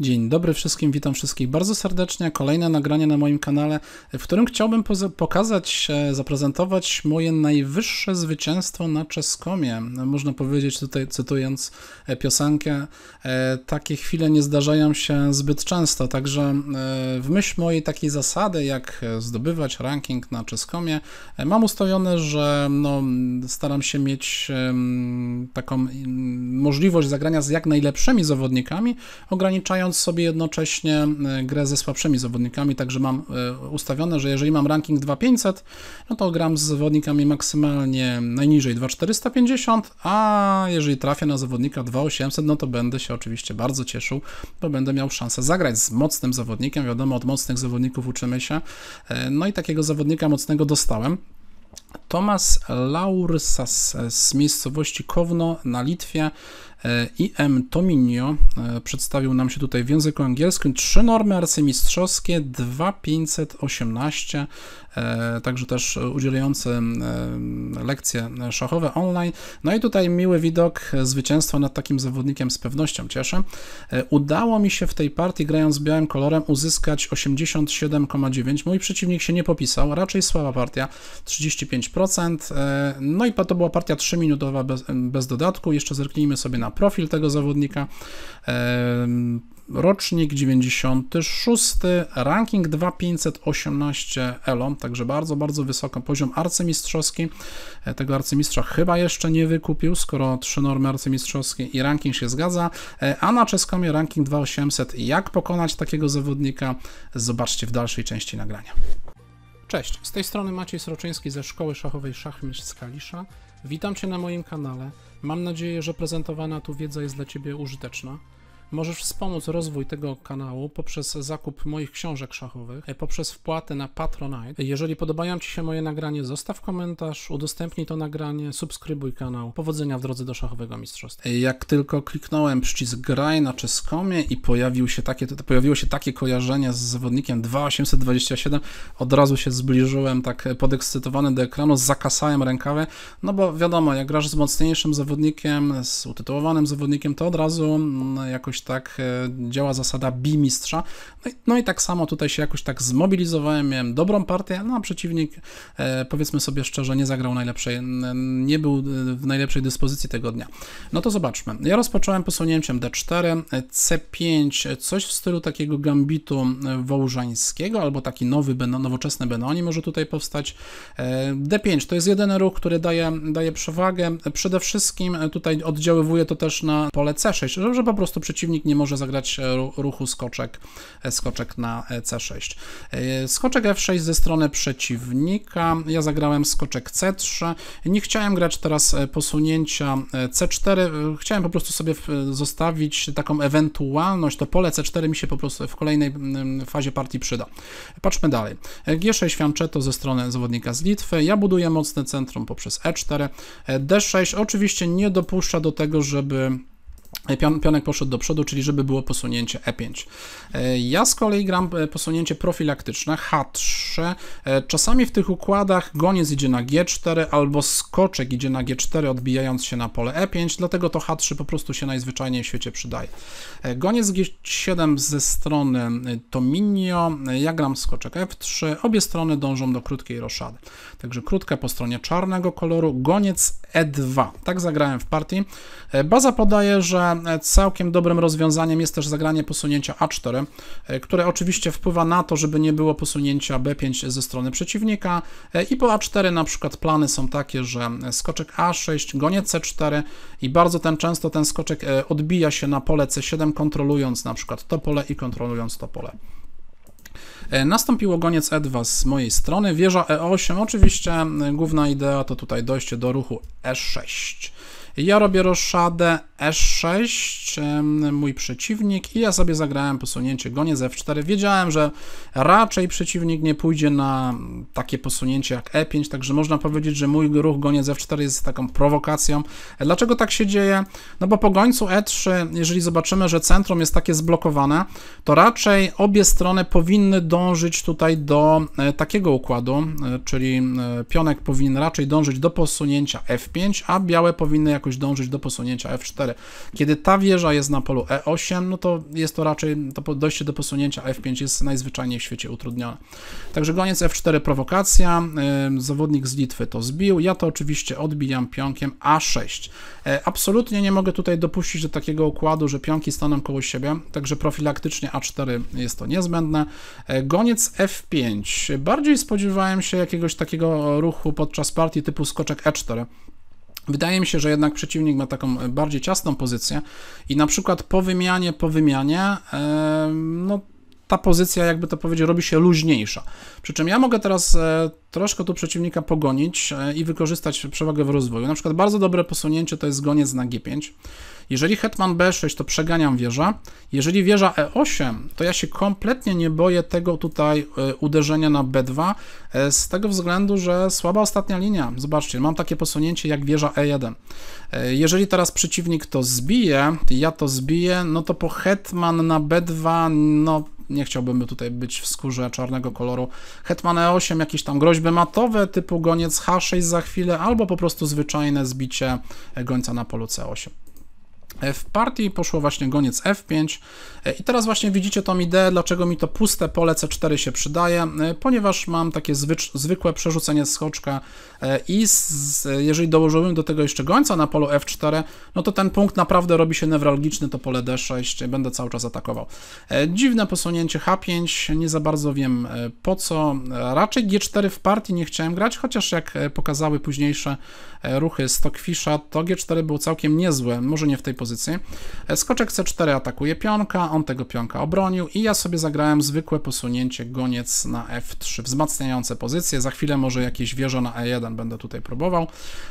Dzień dobry wszystkim, witam wszystkich bardzo serdecznie. Kolejne nagranie na moim kanale, w którym chciałbym pokazać, e, zaprezentować moje najwyższe zwycięstwo na czeskomie. Można powiedzieć tutaj, cytując e, piosenkę, e, takie chwile nie zdarzają się zbyt często, także w myśl mojej takiej zasady, jak zdobywać ranking na czeskomie, mam ustawione, że no, staram się mieć taką mm, możliwość zagrania z jak najlepszymi zawodnikami, ograniczając grając sobie jednocześnie e, grę ze słabszymi zawodnikami, także mam e, ustawione, że jeżeli mam ranking 2500, no to gram z zawodnikami maksymalnie najniżej 2450, a jeżeli trafię na zawodnika 2800, no to będę się oczywiście bardzo cieszył, bo będę miał szansę zagrać z mocnym zawodnikiem, wiadomo, od mocnych zawodników uczymy się, e, no i takiego zawodnika mocnego dostałem. Tomas Laursas z miejscowości Kowno na Litwie E, I.M. Tominio e, przedstawił nam się tutaj w języku angielskim trzy normy arcymistrzowskie 2518, e, także też udzielający lekcje szachowe online. No i tutaj miły widok zwycięstwa nad takim zawodnikiem z pewnością cieszę. Udało mi się w tej partii grając białym kolorem uzyskać 87,9. Mój przeciwnik się nie popisał, raczej słaba partia, 35%. No i to była partia 3-minutowa bez, bez dodatku. Jeszcze zerknijmy sobie na na profil tego zawodnika. Rocznik 96, ranking 2518 elo także bardzo, bardzo wysoki poziom arcymistrzowski. E, tego arcymistrza chyba jeszcze nie wykupił, skoro trzy normy arcymistrzowskie i ranking się zgadza. E, a na Czeskomie ranking 2800. Jak pokonać takiego zawodnika? Zobaczcie w dalszej części nagrania. Cześć, z tej strony Maciej Sroczyński ze Szkoły Szachowej Szachmistrz z Kalisza. Witam Cię na moim kanale. Mam nadzieję, że prezentowana tu wiedza jest dla Ciebie użyteczna. Możesz wspomóc rozwój tego kanału poprzez zakup moich książek szachowych, e, poprzez wpłatę na Patronite. Jeżeli podobają Ci się moje nagranie, zostaw komentarz, udostępnij to nagranie, subskrybuj kanał. Powodzenia w drodze do szachowego mistrzostwa. Jak tylko kliknąłem przycisk graj na czeskomie i pojawił się takie, pojawiło się takie kojarzenie z zawodnikiem 2827, od razu się zbliżyłem tak e, podekscytowany do ekranu, zakasałem rękawę, no bo wiadomo, jak grasz z mocniejszym zawodnikiem, z utytułowanym zawodnikiem, to od razu mm, jakoś jakoś tak e, działa zasada bimistrza. No i, no i tak samo tutaj się jakoś tak zmobilizowałem, miałem dobrą partię, no a przeciwnik, e, powiedzmy sobie szczerze, nie zagrał najlepszej, nie był e, w najlepszej dyspozycji tego dnia. No to zobaczmy. Ja rozpocząłem posunięciem D4, C5, coś w stylu takiego gambitu wołżańskiego, albo taki nowy, nowoczesny Benoni może tutaj powstać. D5 to jest jedyny ruch, który daje, daje przewagę. Przede wszystkim tutaj oddziaływuje to też na pole C6, że po prostu przeciwnik przeciwnik nie może zagrać e, ruchu skoczek, e, skoczek na e, C6. Skoczek F6 ze strony przeciwnika, ja zagrałem skoczek C3, nie chciałem grać teraz posunięcia C4, chciałem po prostu sobie zostawić taką ewentualność, to pole C4 mi się po prostu w kolejnej fazie partii przyda. Patrzmy dalej. G6 to ze strony zawodnika z Litwy, ja buduję mocne centrum poprzez E4, D6 oczywiście nie dopuszcza do tego, żeby pionek poszedł do przodu, czyli żeby było posunięcie E5. E, ja z kolei gram e, posunięcie profilaktyczne, H3. E, czasami w tych układach goniec idzie na G4 albo skoczek idzie na G4, odbijając się na pole E5, dlatego to H3 po prostu się najzwyczajniej w świecie przydaje. Goniec G7 ze strony Tominio, ja gram skoczek F3, obie strony dążą do krótkiej roszady. Także krótka po stronie czarnego koloru, goniec E2. Tak zagrałem w partii. Baza podaje, że E, całkiem dobrym rozwiązaniem jest też zagranie posunięcia A4, e, które oczywiście wpływa na to, żeby nie było posunięcia B5 ze strony przeciwnika e, i po A4 na przykład plany są takie, że skoczek A6, goniec C4 i bardzo ten, często ten skoczek odbija się na pole C7, kontrolując na przykład to pole i kontrolując to pole. Nastąpiło goniec E2 z mojej strony, wieża E8, oczywiście główna idea to tutaj dojście do ruchu E6. Ja robię roszadę e6, mój przeciwnik i ja sobie zagrałem posunięcie goniec f4. Wiedziałem, że raczej przeciwnik nie pójdzie na takie posunięcie jak e5, także można powiedzieć, że mój ruch goniec f4 jest taką prowokacją. Dlaczego tak się dzieje? No bo po gońcu e3, jeżeli zobaczymy, że centrum jest takie zblokowane, to raczej obie strony powinny dążyć tutaj do e, takiego układu, e, czyli e, pionek powinien raczej dążyć do posunięcia f5, a białe powinny jakoś jakoś dążyć do posunięcia F4. Kiedy ta wieża jest na polu E8, no to jest to raczej, to dojście do posunięcia F5 jest najzwyczajniej w świecie utrudnione. Także goniec F4 prowokacja, zawodnik z Litwy to zbił, ja to oczywiście odbijam pionkiem A6. E, absolutnie nie mogę tutaj dopuścić do takiego układu, że pionki staną koło siebie, także profilaktycznie A4 jest to niezbędne. E, goniec F5. Bardziej spodziewałem się jakiegoś takiego ruchu podczas partii typu skoczek E4. Wydaje mi się, że jednak przeciwnik ma taką e, bardziej ciasną pozycję i na przykład po wymianie, po wymianie, no ta pozycja, jakby to powiedzieć, robi się luźniejsza. Przy czym ja mogę teraz e, troszkę tu przeciwnika pogonić e, i wykorzystać przewagę w rozwoju. Na przykład bardzo dobre posunięcie to jest goniec na G5. Jeżeli hetman B6, to przeganiam wieża. Jeżeli wieża E8, to ja się kompletnie nie boję tego tutaj e, uderzenia na B2, z tego względu, że słaba ostatnia linia. Zobaczcie, mam takie posunięcie jak wieża E1. Jeżeli teraz przeciwnik to zbije, ja to zbiję, no to po hetman na B2, no nie chciałbym tutaj być w skórze czarnego koloru. Hetman E8, jakieś tam groźby matowe typu goniec H6 za chwilę, albo po prostu zwyczajne zbicie gońca na polu C8. E, w partii poszło właśnie goniec F5 e, i teraz właśnie widzicie tą ideę, dlaczego mi to puste pole C4 się przydaje, e, ponieważ mam takie zwykłe przerzucenie schoczka i z, jeżeli dołożyłbym do tego jeszcze gońca na polu F4, no to ten punkt naprawdę robi się newralgiczny, to pole D6 będę cały czas atakował. Dziwne posunięcie H5, nie za bardzo wiem po co, raczej G4 w partii nie chciałem grać, chociaż jak pokazały późniejsze ruchy Stockfisha, to G4 było całkiem niezłe, może nie w tej pozycji, pozycji. E, skoczek C4 atakuje pionka, on tego pionka obronił i ja sobie zagrałem zwykłe posunięcie goniec na F3, wzmacniające pozycję. Za chwilę może jakieś wieża na E1 będę tutaj próbował.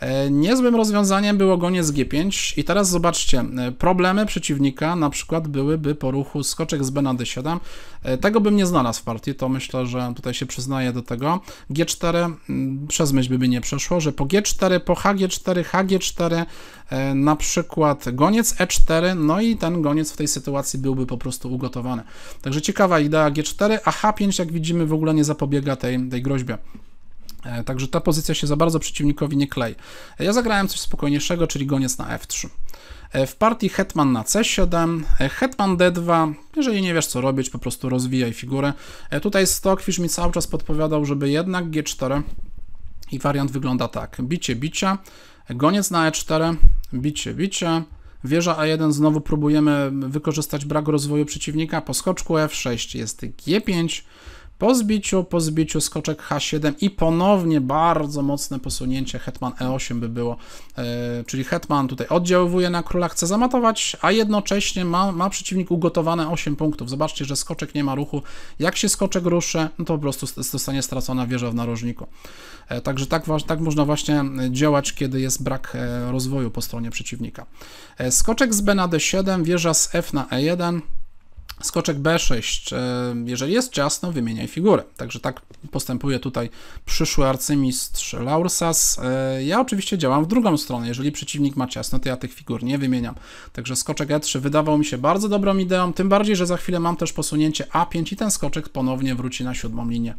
E, niezłym rozwiązaniem było goniec G5 i teraz zobaczcie, e, problemy przeciwnika na przykład byłyby po ruchu skoczek z B na D7. Tego bym nie znalazł w partii, to myślę, że tutaj się przyznaję do tego. G4 mm, przez myśl by nie przeszło, że po G4, po HG4, HG4 na przykład goniec goniec E4, no i ten goniec w tej sytuacji byłby po prostu ugotowany. Także ciekawa idea G4, a H5 jak widzimy w ogóle nie zapobiega tej, tej groźbie. E, także ta pozycja się za bardzo przeciwnikowi nie klei. E, ja zagrałem coś spokojniejszego, czyli goniec na F3. E, w partii Hetman na C7, Hetman D2, jeżeli nie wiesz co robić, po prostu rozwijaj figurę. Tutaj Stockfish mi cały czas podpowiadał, żeby jednak G4 i wariant wygląda tak. Bicie, bicia, goniec na E4, bicie, bicia, Wieża A1 znowu próbujemy wykorzystać brak rozwoju przeciwnika. Po skoczku F6 jest G5. Po zbiciu, po zbiciu skoczek H7 i ponownie bardzo mocne posunięcie hetman E8 by było, e, czyli hetman tutaj oddziaływuje na króla, chce zamatować, a jednocześnie ma, ma przeciwnik ugotowane 8 punktów. Zobaczcie, że skoczek nie ma ruchu. Jak się skoczek ruszy, no to po prostu zostanie stracona wieża w narożniku. E, także tak, tak można właśnie działać, kiedy jest brak e, rozwoju po stronie przeciwnika. Skoczek z B na D7, wieża z F na E1, Skoczek B6. E, jeżeli jest ciasno, wymieniaj figurę. Także tak postępuje tutaj przyszły arcymistrz Laursas. E, ja oczywiście działam w drugą stronę. Jeżeli przeciwnik ma ciasno, to ja tych figur nie wymieniam. Także skoczek E3 wydawał mi się bardzo dobrą ideą, tym bardziej, że za chwilę mam też posunięcie A5 i ten skoczek ponownie wróci na siódmą linię.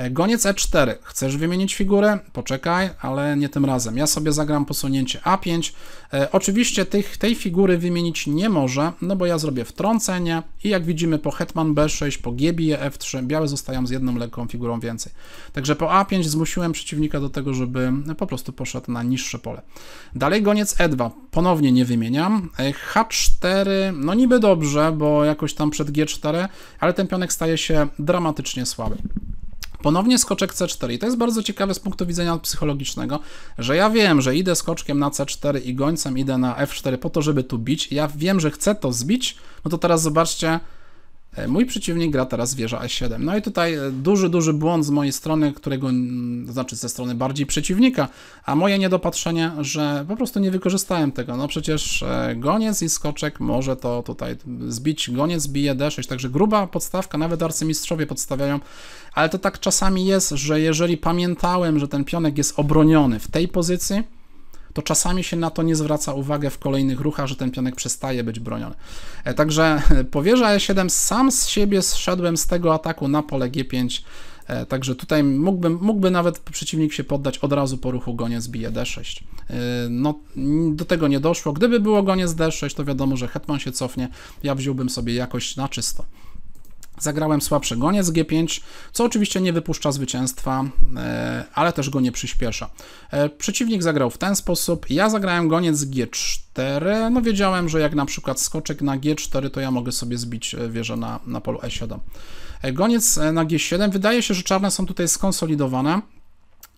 E, goniec E4. Chcesz wymienić figurę? Poczekaj, ale nie tym razem. Ja sobie zagram posunięcie A5. E, oczywiście tych, tej figury wymienić nie może, no bo ja zrobię wtrącenie i jak widzimy po hetman B6, po G bije F3, białe zostają z jedną lekką figurą więcej. Także po A5 zmusiłem przeciwnika do tego, żeby no, po prostu poszedł na niższe pole. Dalej goniec E2. Ponownie nie wymieniam. E, H4, no niby dobrze, bo jakoś tam przed G4, ale ten pionek staje się dramatycznie słaby. Ponownie skoczek C4. I to jest bardzo ciekawe z punktu widzenia psychologicznego, że ja wiem, że idę skoczkiem na C4 i gońcem idę na F4 po to, żeby tu bić. Ja wiem, że chcę to zbić. No to teraz zobaczcie, E, mój przeciwnik gra teraz wieża A7. No i tutaj e, duży, duży błąd z mojej strony, którego, to znaczy ze strony bardziej przeciwnika, a moje niedopatrzenie, że po prostu nie wykorzystałem tego. No przecież e, goniec i skoczek może to tutaj zbić. Goniec bije D6, także gruba podstawka, nawet arcymistrzowie podstawiają, ale to tak czasami jest, że jeżeli pamiętałem, że ten pionek jest obroniony w tej pozycji, to czasami się na to nie zwraca uwagę w kolejnych ruchach, że ten pionek przestaje być broniony. E, także e, powierza E7 sam z siebie zszedłem z tego ataku na pole G5, e, Także tutaj mógłby, mógłby nawet przeciwnik się poddać od razu po ruchu goniec bije D6. No, do tego nie doszło. Gdyby było goniec D6, to wiadomo, że hetman się cofnie. Ja wziąłbym sobie jakoś na czysto. Zagrałem słabsze goniec z G5, co oczywiście nie wypuszcza zwycięstwa, e, ale też go nie przyspiesza. E, przeciwnik zagrał w ten sposób, ja zagrałem goniec G4, no wiedziałem, że jak na przykład skoczek na G4, to ja mogę sobie zbić e, wieżę na, na polu E7. Goniec na G7, wydaje się, że czarne są tutaj skonsolidowane,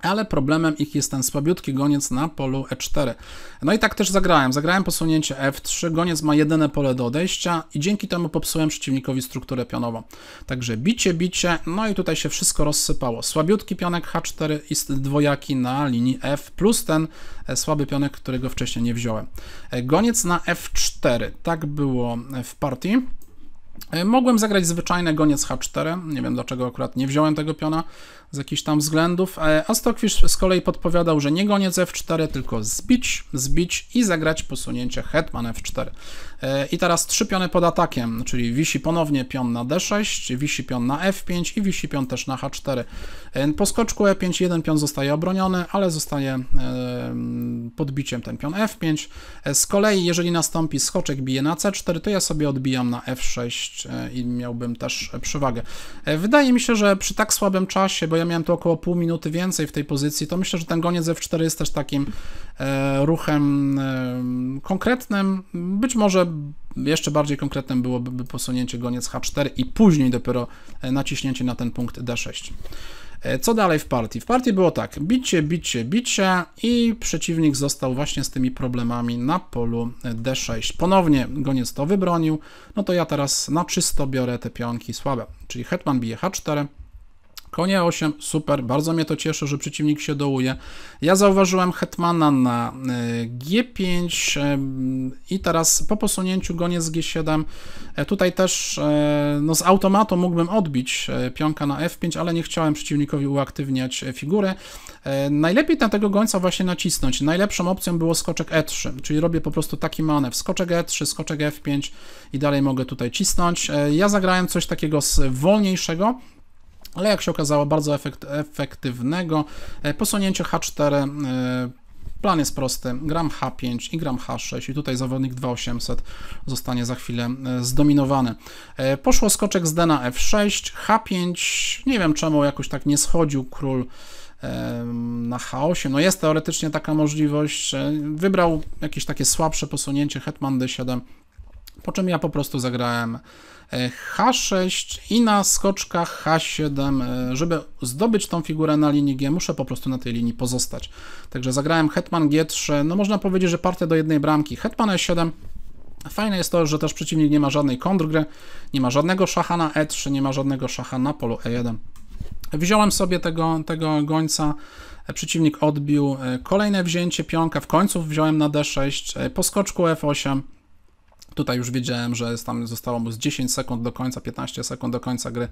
ale problemem ich jest ten słabiutki goniec na polu e4. No i tak też zagrałem. Zagrałem posunięcie f3, goniec ma jedyne pole do odejścia i dzięki temu popsułem przeciwnikowi strukturę pionową. Także bicie, bicie, no i tutaj się wszystko rozsypało. Słabiutki pionek h4 i dwojaki na linii f, plus ten e, słaby pionek, którego wcześniej nie wziąłem. E, goniec na f4, tak było e, w partii. E, mogłem zagrać zwyczajne goniec H4, nie wiem dlaczego akurat nie wziąłem tego piona z jakichś tam względów, e, a Stockfish z kolei podpowiadał, że nie goniec F4, tylko zbić, zbić i zagrać posunięcie hetman F4. E, I teraz trzy piony pod atakiem, czyli wisi ponownie pion na D6, wisi pion na F5 i wisi pion też na H4. Po skoczku E5 jeden pion zostaje obroniony, ale zostaje podbiciem ten pion f5. E, z kolei, jeżeli nastąpi skoczek bije na c4, to ja sobie odbijam na f6 e, i miałbym też przewagę. E, wydaje mi się, że przy tak słabym czasie, bo ja miałem tu około pół minuty więcej w tej pozycji, to myślę, że ten goniec f4 jest też takim ruchem konkretnym. Być może jeszcze bardziej konkretnym byłoby posunięcie goniec h4 i później dopiero naciśnięcie na ten punkt d6. E, co dalej w partii? W partii było tak, bicie, bicie, bicie i przeciwnik został właśnie z tymi problemami na polu d6. Ponownie goniec to wybronił, no to ja teraz na czysto biorę te pionki słabe, czyli hetman bije h4, Konia 8, super, bardzo mnie to cieszy, że przeciwnik się dołuje. Ja zauważyłem hetmana na e, G5 i teraz po posunięciu gonie z G7, e, tutaj też e, no z automatu mógłbym odbić pionka na F5, ale nie chciałem przeciwnikowi uaktywniać figury. Najlepiej na tego gońca właśnie nacisnąć. Najlepszą opcją było skoczek E3, czyli robię po prostu taki manewr, skoczek E3, skoczek F5 i dalej mogę tutaj cisnąć. Ja zagrałem coś takiego z wolniejszego, ale jak się okazało bardzo efekt, efektywnego. E, posunięcie H4 e, Plan jest prosty, gram H5 i gram H6 i tutaj zawodnik 2800 zostanie za chwilę e, zdominowany. Poszło skoczek z D na F6, H5, nie wiem czemu jakoś tak nie schodził król na H8, no jest teoretycznie taka możliwość, wybrał jakieś takie słabsze posunięcie, hetman D7, po czym ja po prostu zagrałem e, H6 i na skoczkach H7, e, żeby zdobyć tą figurę na linii G, muszę po prostu na tej linii pozostać. Także zagrałem Hetman G3, no można powiedzieć, że partia do jednej bramki. Hetman E7, Fajne jest to, że też przeciwnik nie ma żadnej kontrgry, nie ma żadnego szacha na E3, nie ma żadnego szacha na polu E1. Wziąłem sobie tego, tego gońca, e, przeciwnik odbił kolejne wzięcie pionka, w końcu wziąłem na D6, po skoczku F8, Tutaj już wiedziałem, że tam zostało mu z 10 sekund do końca, 15 sekund do końca gry.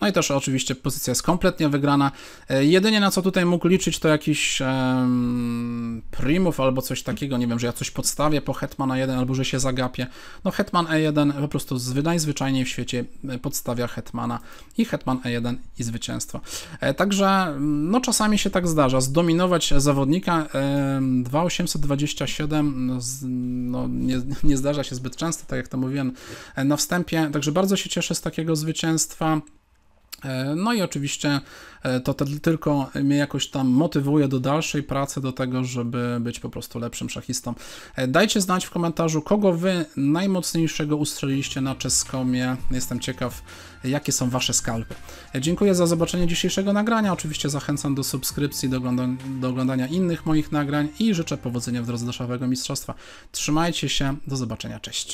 No i też oczywiście pozycja jest kompletnie wygrana. E, jedynie na co tutaj mógł liczyć to jakiś um, primów albo coś takiego, nie wiem, że ja coś podstawię po hetmana 1 albo że się zagapię. No Hetman E1 po prostu najzwyczajniej w świecie e, podstawia Hetmana i Hetman E1 i zwycięstwo. E, także mm, no czasami się tak zdarza, zdominować zawodnika 2827 no, no, nie, nie zdarza się zbyt często często, tak jak to mówiłem e, na wstępie. Także bardzo się cieszę z takiego zwycięstwa. E, no i oczywiście e, to tylko mnie jakoś tam motywuje do dalszej pracy, do tego, żeby być po prostu lepszym szachistą. Dajcie znać w komentarzu, kogo wy najmocniejszego ustrzeliście na czeskomie. Jestem ciekaw, jakie są wasze skalpy. Dziękuję za zobaczenie dzisiejszego nagrania. Oczywiście zachęcam do subskrypcji, do, ogląda do oglądania innych moich nagrań i życzę powodzenia w drodze do szachowego mistrzostwa. Trzymajcie się, do zobaczenia, cześć.